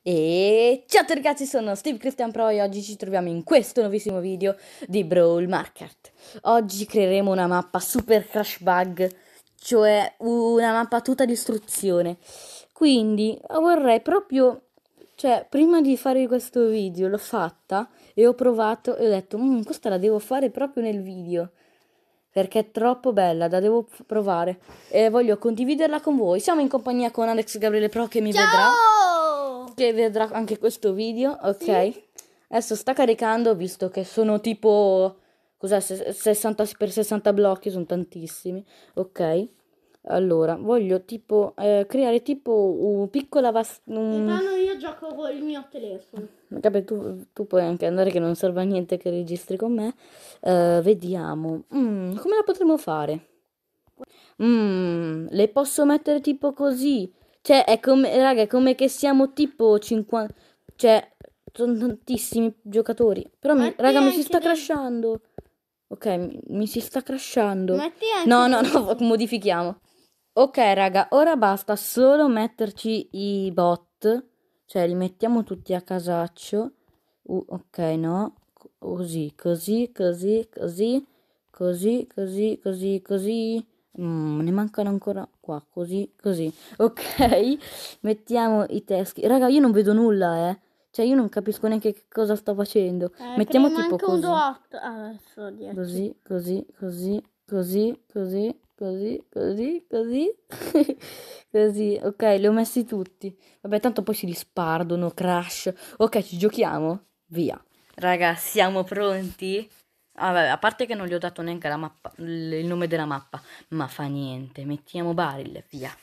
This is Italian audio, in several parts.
E ciao ragazzi, sono Steve Christian Pro e oggi ci troviamo in questo nuovissimo video di Brawl Market. Oggi creeremo una mappa super crash bug, cioè una mappa tutta distruzione. Quindi vorrei proprio, cioè prima di fare questo video l'ho fatta e ho provato e ho detto mm, questa la devo fare proprio nel video. Perché è troppo bella, la devo provare. E voglio condividerla con voi. Siamo in compagnia con Alex Gabriele Pro che mi ciao! vedrà che vedrà anche questo video, ok? Sì. Adesso sta caricando, visto che sono tipo... Cos'è? 60 per 60 blocchi, sono tantissimi, ok? Allora, voglio tipo eh, creare tipo un piccola vas... Un... io gioco con il mio telefono. Vabbè, tu, tu, puoi anche andare che non serve a niente che registri con me. Uh, vediamo. Mm, come la potremmo fare? Mm, le posso mettere tipo così. Cioè, è come, raga, è come che siamo tipo 50... Cioè, sono tantissimi giocatori. Però, mi, raga, mi si sta dei... crashando. Ok, mi, mi, si sta crashando. No, no, no, modifichiamo. Ok, raga, ora basta solo metterci i bot. Cioè, li mettiamo tutti a casaccio. Uh, ok, no. Così, così, così, così, così, così, così, così. Mm, ne mancano ancora qua, così, così. Ok, mettiamo i teschi. Raga, io non vedo nulla, eh. Cioè, io non capisco neanche che cosa sto facendo. Eh, mettiamo tipo anche così. Un ah, così, così, così, così, così, così, così, così. così, ok, li ho messi tutti. Vabbè, tanto poi si dispardono, crash. Ok, ci giochiamo? Via. Raga, siamo pronti? Ah, vabbè, a parte che non gli ho dato neanche mappa, il nome della mappa, ma fa niente, mettiamo Baril, via.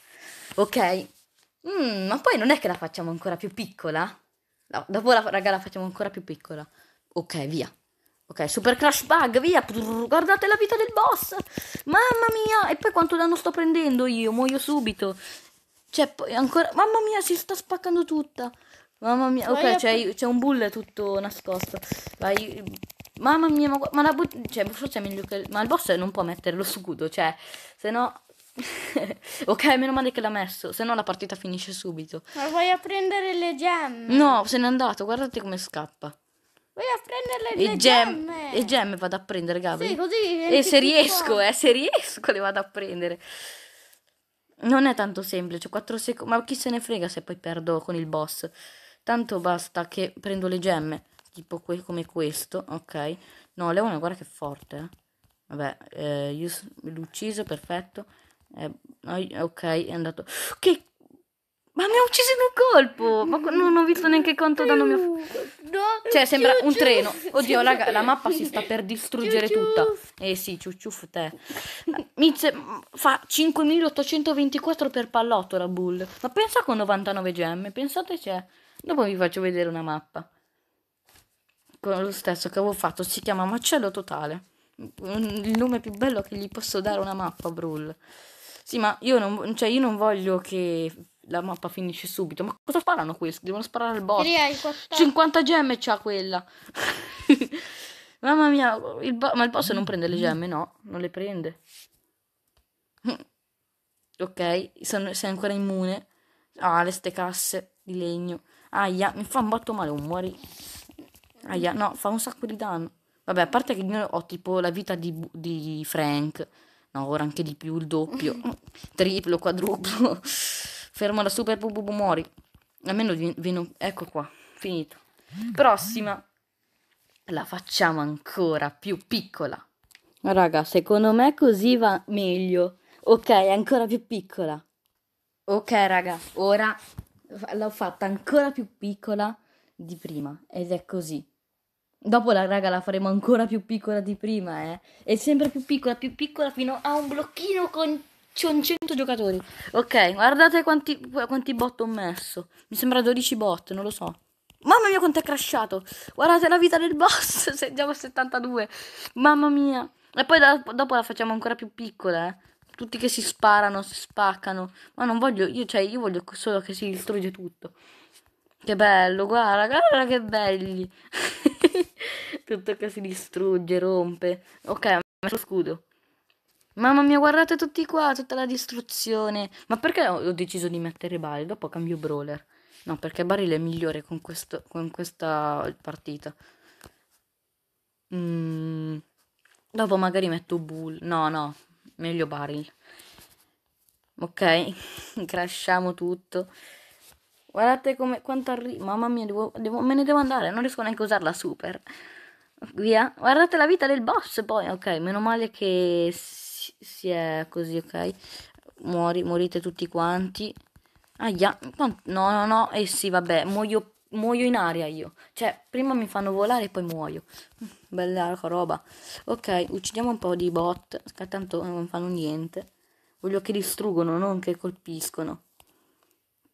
Ok, mm, ma poi non è che la facciamo ancora più piccola? No, dopo la, raga, la facciamo ancora più piccola. Ok, via. Ok, Super Crash Bug, via. Prrr, guardate la vita del boss. Mamma mia. E poi quanto danno sto prendendo io? Muoio subito. Cioè, poi ancora... Mamma mia, si sta spaccando tutta. Mamma mia. Ok, c'è, c'è un bull tutto nascosto. Vai, Mamma mia, ma, ma la butto... Cioè, forse è meglio che... Ma il boss non può mettere lo scudo, cioè... Se no... ok, meno male che l'ha messo, se no la partita finisce subito. Ma vai a prendere le gemme? No, se n'è andato, guardate come scappa. Vai a prendere le, le gemme. gemme. Le gemme vado a prendere, Gabri. Sì, così. E se riesco, eh, se riesco le vado a prendere. Non è tanto semplice, 4 secondi, ma chi se ne frega se poi perdo con il boss. Tanto basta che prendo le gemme tipo que come questo, ok? No, Leone guarda che forte, eh? Vabbè, eh, io l'ho ucciso, perfetto. Eh, ok, è andato... Che... Ma mi ha ucciso in un colpo! Ma non ho visto neanche quanto danno mio... No, cioè, sembra un treno. Oddio, raga, la mappa si sta per distruggere tutta. Eh sì, ciucciuff te. Miz fa 5824 per pallotto la bull. Ma pensa con 99 gemme, pensateci. Dopo vi faccio vedere una mappa con lo stesso che avevo fatto, si chiama Macello Totale. Il nome più bello che gli posso dare una mappa, Brawl. Sì, ma io non, cioè, io non voglio che la mappa finisce subito. Ma cosa sparano questi? Devono sparare il bot. 50 gemme c'ha quella. Mamma mia, il bo- ma il boss non prende le gemme? No, non le prende. ok, sono, sei ancora immune. Ah, le ste casse di legno. Aia, mi fa un botto male, un muori. Aia, no, fa un sacco di danno. Vabbè, a parte che io ho tipo la vita di, di Frank. No, ora anche di più, il doppio. triplo, quadruplo. Fermo la super bubu mori. Almeno viene... Ecco qua, finito. Prossima. La facciamo ancora più piccola. Raga, secondo me così va meglio. Ok, ancora più piccola. Ok, raga, ora l'ho fatta ancora più piccola di prima ed è così. Dopo la raga la faremo ancora più piccola di prima, eh. E sempre più piccola, più piccola fino a un blocchino con, con 100 giocatori. Ok, guardate quanti, quanti bot ho messo. Mi sembra 12 bot, non lo so. Mamma mia quanto è crashato. Guardate la vita del boss, siamo a 72. Mamma mia. E poi da, dopo la facciamo ancora più piccola, eh. Tutti che si sparano, si spaccano. Ma non voglio, io, cioè, io voglio solo che si distrugge tutto. Che bello, guarda, guarda che belli. Tutto che si distrugge, rompe. Ok, ho messo lo scudo. Mamma mia, guardate tutti qua, tutta la distruzione. Ma perché ho deciso di mettere Barry? Dopo cambio Brawler. No, perché Barry è migliore con, questo, con questa partita. Mm. Dopo magari metto Bull. No, no, meglio Barry. Ok, crashiamo tutto. Guardate come, quanto arriva. Mamma mia, devo, devo, me ne devo andare. Non riesco neanche a usare la super. Via. Guardate la vita del boss poi. Ok, meno male che si, si è così, ok. Muori, morite tutti quanti. Aia. No, no, no. Eh sì, vabbè. Muoio, muoio in aria io. Cioè, prima mi fanno volare e poi muoio. Bella roba. Ok, uccidiamo un po' di bot. Tanto non fanno niente. Voglio che distruggono, non che colpiscono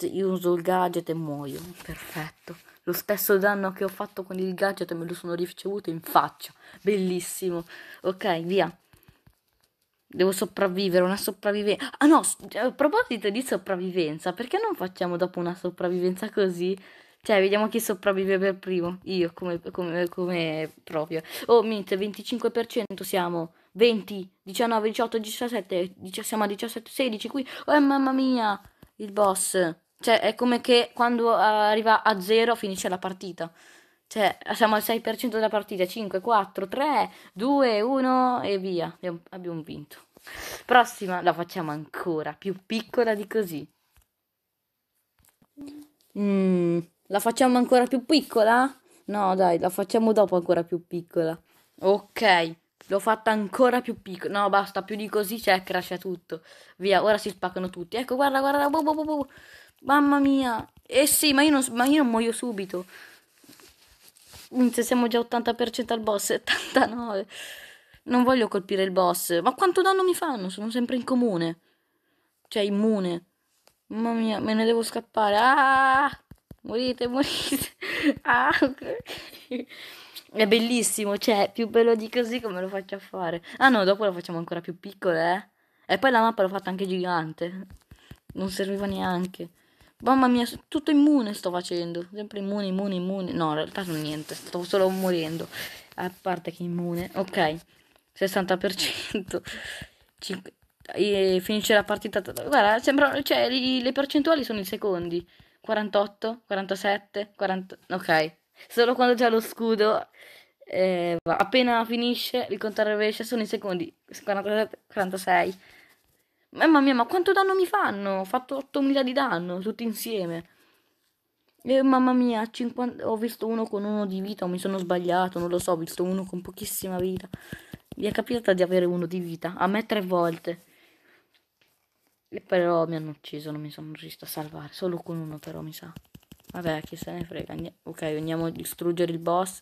io uso il gadget e muoio. Perfetto. Lo stesso danno che ho fatto con il gadget me lo sono ricevuto in faccia. Bellissimo. Ok, via. Devo sopravvivere, una sopravvivenza. Ah no, a proposito di sopravvivenza, perché non facciamo dopo una sopravvivenza così? Cioè, vediamo chi sopravvive per primo. Io, come, come, come proprio. Oh, mint, 25% siamo. 20, 19, 18, 17, 17, siamo a 17, 16 qui. Oh, mamma mia, il boss. Cioè, è come che quando eh, arriva a 0 finisce la partita. Cioè, siamo al 6% della partita, 5, 4, 3, 2, 1 e via. Abbiamo, vinto. Prossima la facciamo ancora più piccola di così. Mm, la facciamo ancora più piccola? No, dai, la facciamo dopo ancora più piccola. Ok, l'ho fatta ancora più piccola. No, basta, più di così, cioè, crasha tutto. Via, ora si spaccano tutti. Ecco, guarda, guarda, bu, bu, bu, bu. Mamma mia. Eh sì, ma io non, ma io non muoio subito. Mm, se siamo già 80% al boss, 79. Non voglio colpire il boss. Ma quanto danno mi fanno? Sono sempre in comune. Cioè, immune. Mamma mia, me ne devo scappare. Ah! Morite, morite. Ah, ok. È bellissimo, cioè, più bello di così come lo faccio a fare. Ah no, dopo lo facciamo ancora più piccolo, eh. E poi la mappa l'ho fatta anche gigante. Non serviva neanche. Mamma mia, tutto immune sto facendo. Sempre immune, immune, immune. No, in realtà non niente. Sto solo morendo. A parte che immune. Ok. 60%. Cin- e finisce la partita. Guarda, sembra, cioè, le percentuali sono i secondi. 48, 47, 40. Ok. Solo quando c'è lo scudo. Eh, appena finisce il conto rovescia sono i secondi. 47, 46. Mamma mia, ma quanto danno mi fanno? Ho fatto 8000 di danno, tutti insieme. E mamma mia, 50... ho visto uno con uno di vita, mi sono sbagliato, non lo so, ho visto uno con pochissima vita. Mi è capitata di avere uno di vita, a me tre volte. E però mi hanno ucciso, non mi sono riuscito a salvare, solo con uno però mi sa. Vabbè, chi se ne frega. Ok, andiamo a distruggere il boss.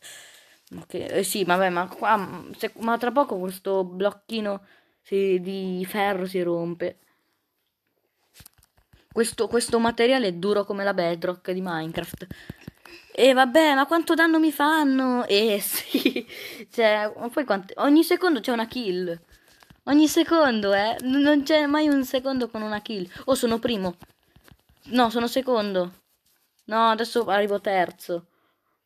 Ok, eh, sì, vabbè, ma qua... Se... Ma tra poco questo blocchino si, di ferro si rompe. Questo, questo materiale è duro come la bedrock di Minecraft. E vabbè, ma quanto danno mi fanno? Eh sì, cioè, poi quanti... ogni secondo c'è una kill. Ogni secondo, eh. Non c'è mai un secondo con una kill. Oh, sono primo. No, sono secondo. No, adesso arrivo terzo.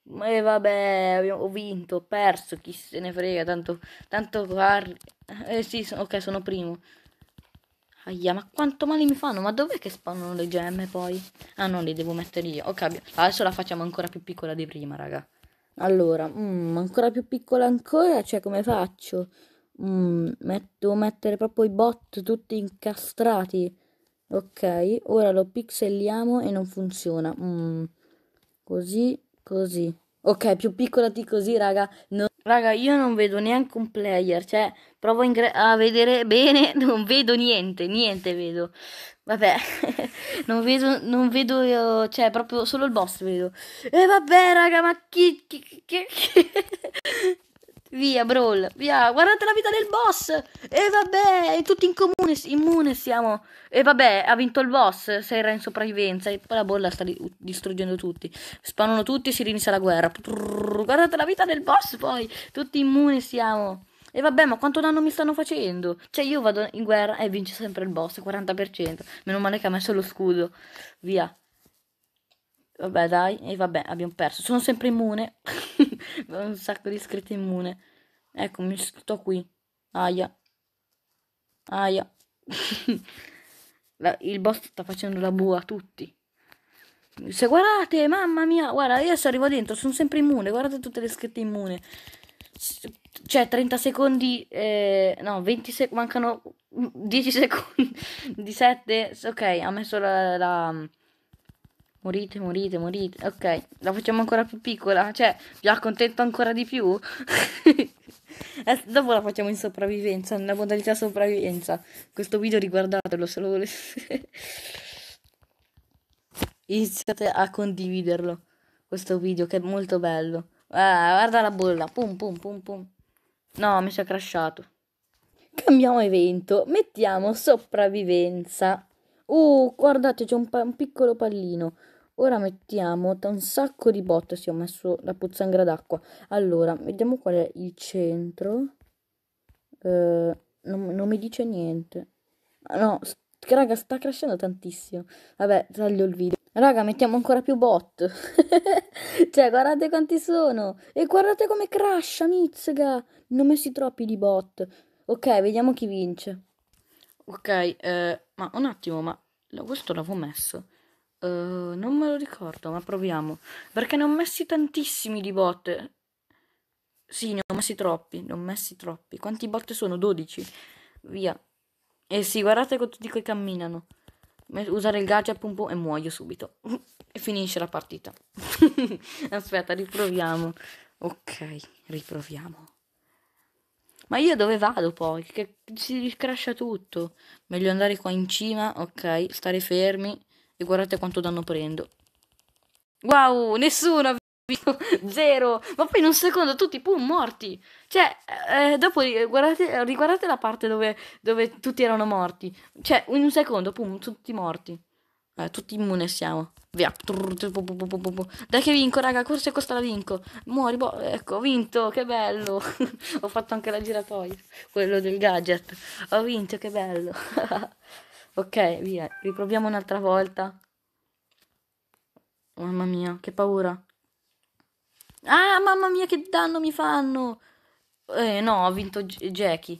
E eh, vabbè, ho vinto, ho perso, chi se ne frega, tanto, tanto guardi. Eh sì, sono, ok, sono primo. Aia, ma quanto male mi fanno? Ma dov'è che spawnano le gemme poi? Ah no, le devo mettere io. Ok, adesso la facciamo ancora più piccola di prima, raga. Allora, mm, ancora più piccola ancora, cioè come faccio? Mm, met devo mettere proprio i bot tutti incastrati. Ok, ora lo pixelliamo e non funziona. Mm, così Così. Ok, più piccola di così, raga. No. Raga, io non vedo neanche un player, cioè, provo a vedere bene, non vedo niente, niente vedo. Vabbè, non vedo, non vedo, io, cioè, proprio solo il boss vedo. E vabbè, raga, ma chi... chi, chi, chi? Via, Brawl, via, guardate la vita del boss! E vabbè, tutti in comune, immune siamo. E vabbè, ha vinto il boss, se era in sopravvivenza. E poi la bolla sta di distruggendo tutti. Spawnano tutti e si inizia la guerra. Prrr, guardate la vita del boss poi, tutti immune siamo. E vabbè, ma quanto danno mi stanno facendo? Cioè, io vado in guerra e vince sempre il boss, 40%. Meno male che ha messo lo scudo. Via. Vabbè, dai, e vabbè, abbiamo perso. Sono sempre immune. un sacco di scritte immune. Eccomi, sto qui. Aia. Aia. la, il boss sta facendo la bua a tutti. Se guardate, mamma mia, guarda, io se arrivo dentro sono sempre immune, guardate tutte le scritte immune. Cioè 30 secondi, eh, no, 20 secondi, mancano 10 secondi di 7. Ok, ha messo la, la Morite, morite, morite. Ok, la facciamo ancora più piccola. Cioè, vi accontento ancora di più. Eh, dopo la facciamo in sopravvivenza, nella modalità sopravvivenza. Questo video riguardatelo se lo volete. Iniziate a condividerlo. Questo video che è molto bello. Ah, guarda la bolla. Pum pum pum pum. No, mi si è crashato. Cambiamo evento. Mettiamo sopravvivenza. Uh, guardate, c'è un, un piccolo pallino. Ora mettiamo un sacco di bot. Si ho messo la pozzanghera d'acqua. Allora, vediamo qual è il centro. Eh, non, non, mi dice niente. Ah, no, raga, sta crescendo tantissimo. Vabbè, taglio il video. Raga, mettiamo ancora più bot. cioè, guardate quanti sono. E guardate come crasha, Mitzga. Ne ho messi troppi di bot. Ok, vediamo chi vince. Ok, eh, ma un attimo, ma questo l'avevo messo. Eh, non me lo ricordo, ma proviamo. Perché ne ho messi tantissimi di botte. Sì, ne ho messi troppi, ne ho messi troppi. Quanti botte sono? 12. Via. E eh sì, guardate con tutti quei camminano. Usare il gadget un po' e muoio subito. e finisce la partita. Aspetta, riproviamo. Ok, riproviamo. Ma io dove vado poi? Che si crasha tutto. Meglio andare qua in cima, ok, stare fermi e guardate quanto danno prendo. Wow, nessuno ha visto. Zero. Ma poi in un secondo tutti, pum, morti. Cioè, eh, eh dopo guardate, riguardate la parte dove, dove, tutti erano morti. Cioè, in un secondo, pum, tutti morti. Eh, tutti immune siamo. Via. Dai che vinco, raga, corsa e costa la vinco. Muori, boh, ecco, ho vinto, che bello. ho fatto anche la giratoia, quello del gadget. Ho vinto, che bello. Ok, via, riproviamo un'altra volta. Oh, mamma mia, che paura. Ah, mamma mia, che danno mi fanno. Eh, no, ho vinto Jackie.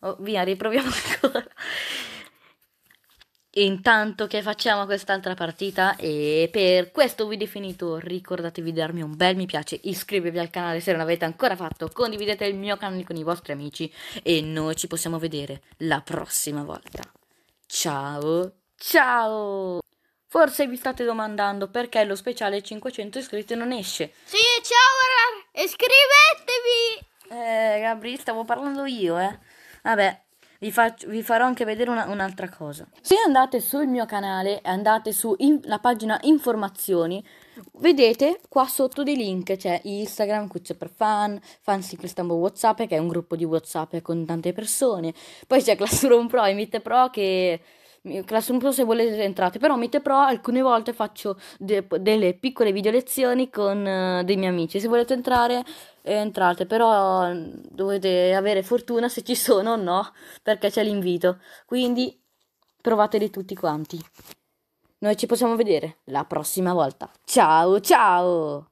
Oh, via, riproviamo ancora. Intanto che facciamo quest'altra partita e per questo video finito, ricordatevi di darmi un bel mi piace, iscrivetevi al canale se non l'avete ancora fatto, condividete il mio canale con i vostri amici e noi ci possiamo vedere la prossima volta. Ciao, ciao! Forse vi state domandando perché lo speciale 500 iscritti non esce. Sì, ciao, iscrivetevi! Eh, Gabri, stavo parlando io, eh. Vabbè, vi, faccio, vi farò anche vedere una, un'altra cosa. Se andate sul mio canale, andate sulla pagina informazioni, Vedete qua sotto dei link, c'è Instagram, Cuccia per Fan, Fancy Cristambo Whatsapp che è un gruppo di Whatsapp con tante persone, poi c'è Classroom Pro e Meet Pro che... Classroom Pro se volete entrate, però Meet Pro alcune volte faccio de- delle piccole video lezioni con uh, dei miei amici, se volete entrare eh, entrate, però mm, dovete avere fortuna se ci sono o no, perché c'è l'invito, quindi provateli tutti quanti. Noi ci possiamo vedere la prossima volta. Ciao ciao!